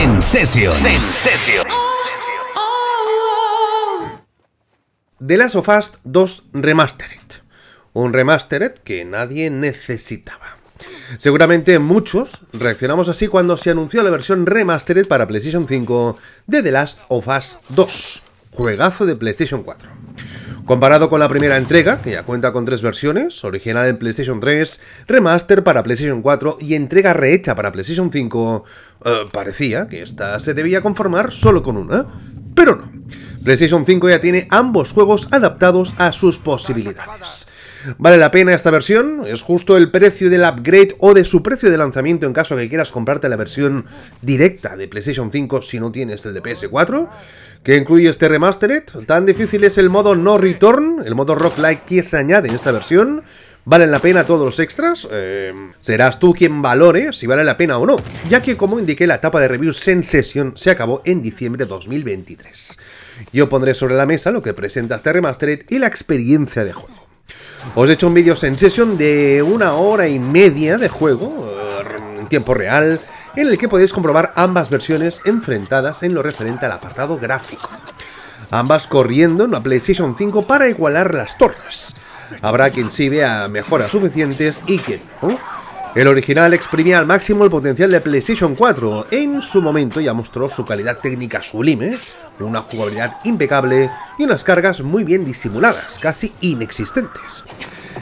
Sensation. Sensation. The Last of Us 2 Remastered. Un remastered que nadie necesitaba. Seguramente muchos reaccionamos así cuando se anunció la versión remastered para PlayStation 5 de The Last of Us 2, juegazo de PlayStation 4. Comparado con la primera entrega, que ya cuenta con tres versiones, original en PlayStation 3, remaster para PlayStation 4 y entrega rehecha para PlayStation 5, eh, parecía que esta se debía conformar solo con una, pero no. PlayStation 5 ya tiene ambos juegos adaptados a sus posibilidades. ¿Vale la pena esta versión? ¿Es justo el precio del upgrade o de su precio de lanzamiento en caso que quieras comprarte la versión directa de PlayStation 5 si no tienes el de PS4? ¿Qué incluye este remastered. Tan difícil es el modo No Return, el modo Rock Like que se añade en esta versión. ¿Valen la pena todos los extras? Em, serás tú quien valore si vale la pena o no, ya que como indiqué la etapa de review Sensation se acabó en diciembre de 2023. Yo pondré sobre la mesa lo que presenta este remastered y la experiencia de juego. Os he hecho un vídeo Sensation de una hora y media de juego, em, en tiempo real, en el que podéis comprobar ambas versiones enfrentadas en lo referente al apartado gráfico. Ambas corriendo en PlayStation 5 para igualar las torres. Habrá quien sí vea mejoras suficientes y quien no. El original exprimía al máximo el potencial de PlayStation 4. En su momento ya mostró su calidad técnica sublime, una jugabilidad impecable y unas cargas muy bien disimuladas, casi inexistentes.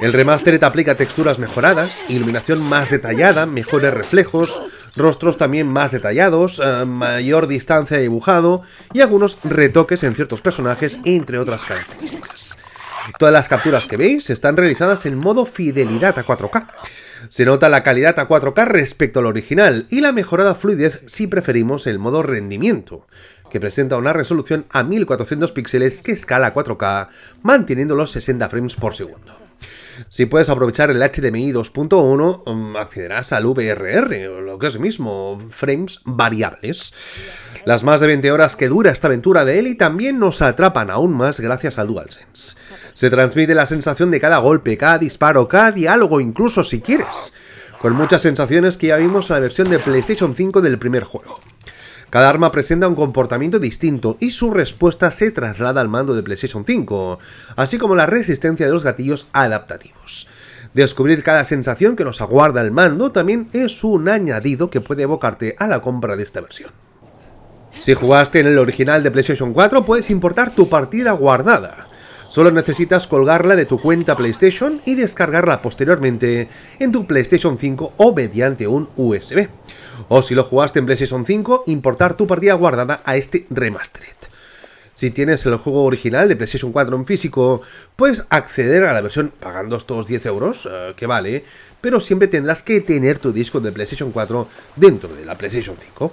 El remaster aplica texturas mejoradas, iluminación más detallada, mejores reflejos, rostros también más detallados, eh, mayor distancia de dibujado y algunos retoques en ciertos personajes, entre otras características. Todas las capturas que veis están realizadas en modo fidelidad a 4K. Se nota la calidad a 4K respecto al original y la mejorada fluidez si preferimos el modo rendimiento, que presenta una resolución a 1400 píxeles que escala a 4K, manteniendo los 60 frames por segundo. Si puedes aprovechar el HDMI 2.1, mm, accederás al VRR, lo que es mismo, frames variables. Las más de 20 horas que dura esta aventura de Eli también nos atrapan aún más gracias al DualSense. Se transmite la sensación de cada golpe, cada disparo, cada diálogo, incluso si quieres, con muchas sensaciones que ya vimos en la versión de PlayStation 5 del primer juego. Cada arma presenta un comportamiento distinto y su respuesta se traslada al mando de PlayStation 5, así como la resistencia de los gatillos adaptativos. Descubrir cada sensación que nos aguarda el mando también es un añadido que puede evocarte a la compra de esta versión. Si jugaste en el original de PlayStation 4 puedes importar tu partida guardada, Solo necesitas colgarla de tu cuenta PlayStation y descargarla posteriormente en tu PlayStation 5 o mediante un USB. O si lo jugaste en PlayStation 5, importar tu partida guardada a este remastered. Si tienes el juego original de PlayStation 4 en físico, puedes acceder a la versión pagando estos 10 euros, eh, que vale, pero siempre tendrás que tener tu disco de PlayStation 4 dentro de la PlayStation 5.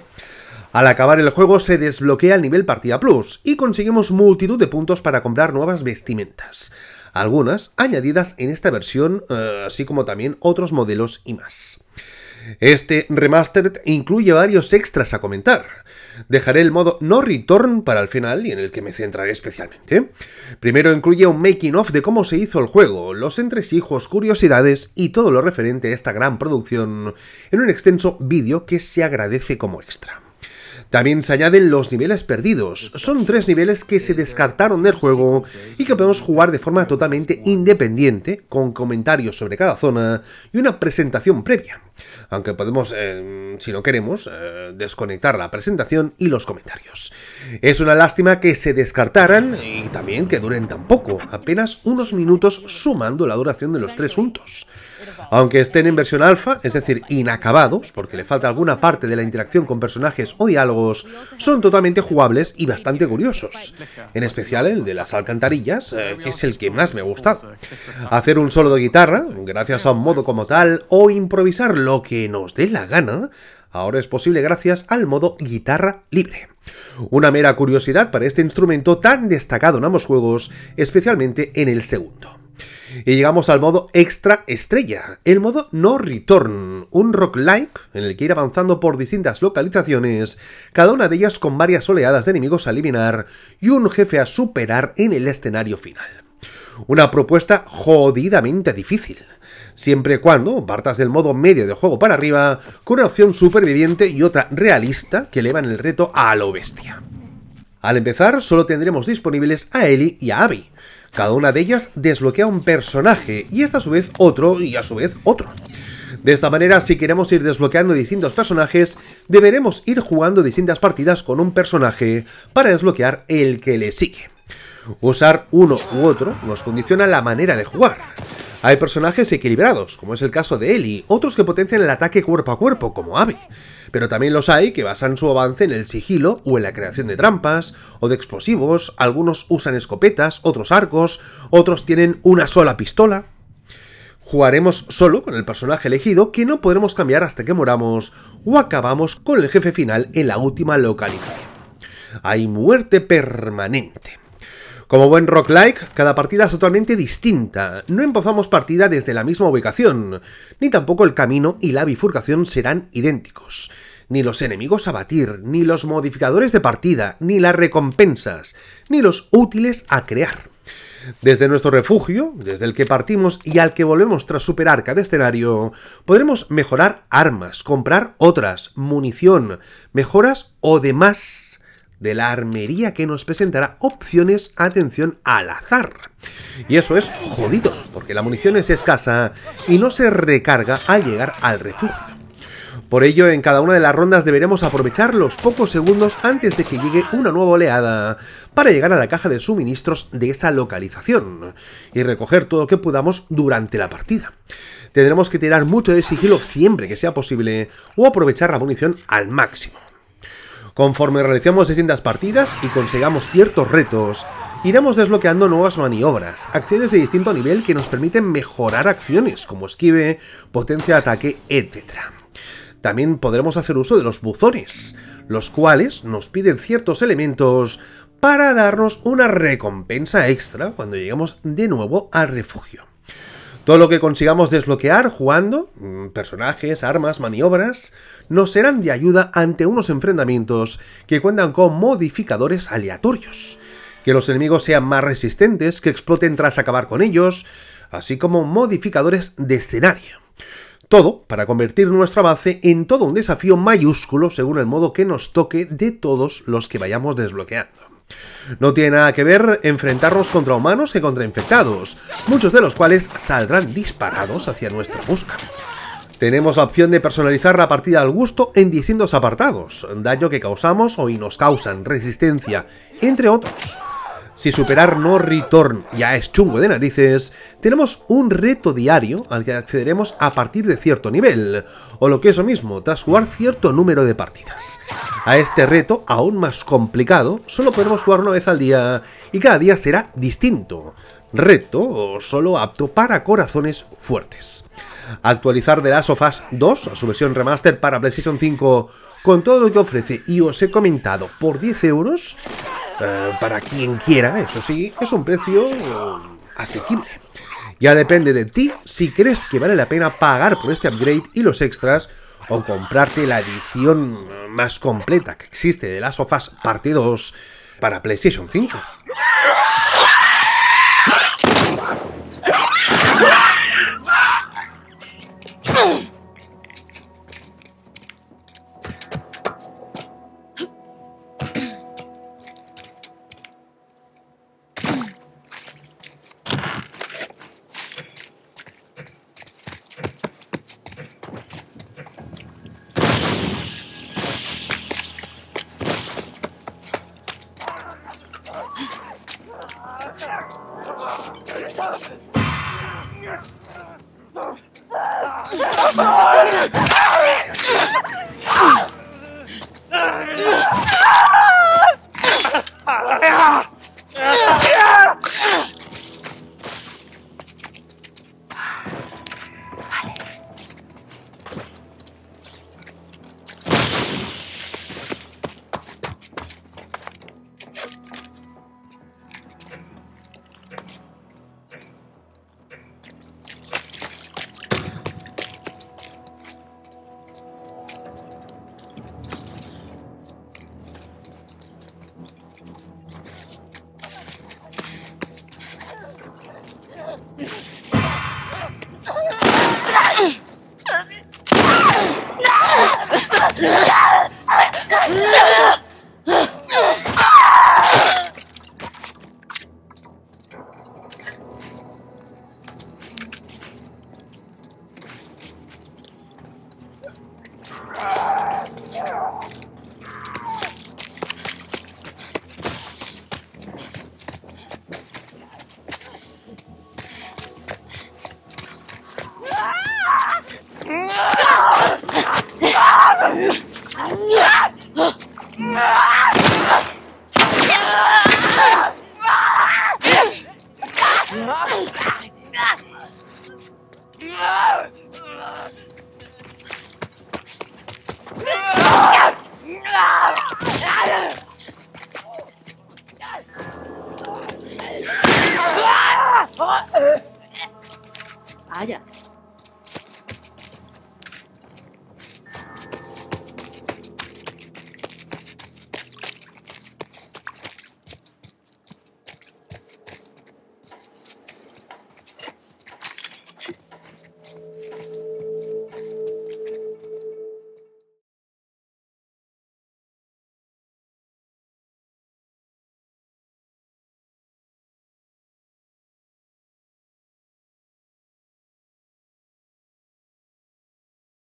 Al acabar el juego se desbloquea el nivel Partida Plus y conseguimos multitud de puntos para comprar nuevas vestimentas, algunas añadidas en esta versión, eh, así como también otros modelos y más. Este remastered incluye varios extras a comentar. Dejaré el modo no return para el final y en el que me centraré especialmente. Primero incluye un making of de cómo se hizo el juego, los entresijos, curiosidades y todo lo referente a esta gran producción en un extenso vídeo que se agradece como extra. También se añaden los niveles perdidos. Son tres niveles que se descartaron del juego y que podemos jugar de forma totalmente independiente, con comentarios sobre cada zona y una presentación previa aunque podemos, eh, si no queremos, eh, desconectar la presentación y los comentarios. Es una lástima que se descartaran y también que duren tan poco, apenas unos minutos sumando la duración de los tres juntos. Aunque estén en versión alfa, es decir, inacabados, porque le falta alguna parte de la interacción con personajes o diálogos, son totalmente jugables y bastante curiosos. En especial el de las alcantarillas, eh, que es el que más me gusta Hacer un solo de guitarra, gracias a un modo como tal, o improvisarlo lo que nos dé la gana, ahora es posible gracias al modo guitarra libre. Una mera curiosidad para este instrumento tan destacado en ambos juegos, especialmente en el segundo. Y llegamos al modo extra estrella, el modo no return, un rock-like en el que ir avanzando por distintas localizaciones, cada una de ellas con varias oleadas de enemigos a eliminar y un jefe a superar en el escenario final. Una propuesta jodidamente difícil, siempre y cuando partas del modo medio de juego para arriba, con una opción superviviente y otra realista que elevan el reto a lo bestia. Al empezar, solo tendremos disponibles a Ellie y a Abby. Cada una de ellas desbloquea un personaje, y esta a su vez otro, y a su vez otro. De esta manera, si queremos ir desbloqueando distintos personajes, deberemos ir jugando distintas partidas con un personaje para desbloquear el que le sigue. Usar uno u otro nos condiciona la manera de jugar. Hay personajes equilibrados, como es el caso de Ellie, otros que potencian el ataque cuerpo a cuerpo, como Abby, pero también los hay que basan su avance en el sigilo o en la creación de trampas o de explosivos, algunos usan escopetas, otros arcos, otros tienen una sola pistola. Jugaremos solo con el personaje elegido que no podremos cambiar hasta que moramos o acabamos con el jefe final en la última localidad. Hay muerte permanente. Como buen rock cada partida es totalmente distinta. No empezamos partida desde la misma ubicación, ni tampoco el camino y la bifurcación serán idénticos. Ni los enemigos a batir, ni los modificadores de partida, ni las recompensas, ni los útiles a crear. Desde nuestro refugio, desde el que partimos y al que volvemos tras superar cada escenario, podremos mejorar armas, comprar otras, munición, mejoras o demás de la armería que nos presentará opciones, atención, al azar. Y eso es jodido, porque la munición es escasa y no se recarga al llegar al refugio. Por ello, en cada una de las rondas deberemos aprovechar los pocos segundos antes de que llegue una nueva oleada para llegar a la caja de suministros de esa localización y recoger todo lo que podamos durante la partida. Tendremos que tirar mucho de sigilo siempre que sea posible o aprovechar la munición al máximo. Conforme realicemos distintas partidas y consigamos ciertos retos, iremos desbloqueando nuevas maniobras, acciones de distinto nivel que nos permiten mejorar acciones como esquive, potencia de ataque, etc. También podremos hacer uso de los buzones, los cuales nos piden ciertos elementos para darnos una recompensa extra cuando lleguemos de nuevo al refugio. Todo lo que consigamos desbloquear jugando, mm, personajes, armas, maniobras, nos serán de ayuda ante unos enfrentamientos que cuentan con modificadores aleatorios. Que los enemigos sean más resistentes, que exploten tras acabar con ellos, así como modificadores de escenario. Todo para convertir nuestra base en todo un desafío mayúsculo según el modo que nos toque de todos los que vayamos desbloqueando. No tiene nada que ver enfrentarnos contra humanos que contra infectados, muchos de los cuales saldrán disparados hacia nuestra busca. Tenemos la opción de personalizar la partida al gusto en distintos apartados, daño que causamos o nos causan, resistencia, entre otros. Si superar no return ya es chungo de narices, tenemos un reto diario al que accederemos a partir de cierto nivel, o lo que es lo mismo, tras jugar cierto número de partidas. A este reto, aún más complicado, solo podemos jugar una vez al día y cada día será distinto, reto o solo apto para corazones fuertes. Actualizar The Last of Us 2 a su versión remaster para PlayStation 5 con todo lo que ofrece y os he comentado por 10 euros eh, para quien quiera, eso sí, es un precio asequible. Ya depende de ti si crees que vale la pena pagar por este upgrade y los extras o comprarte la edición más completa que existe de las ofas parte 2 para PlayStation 5.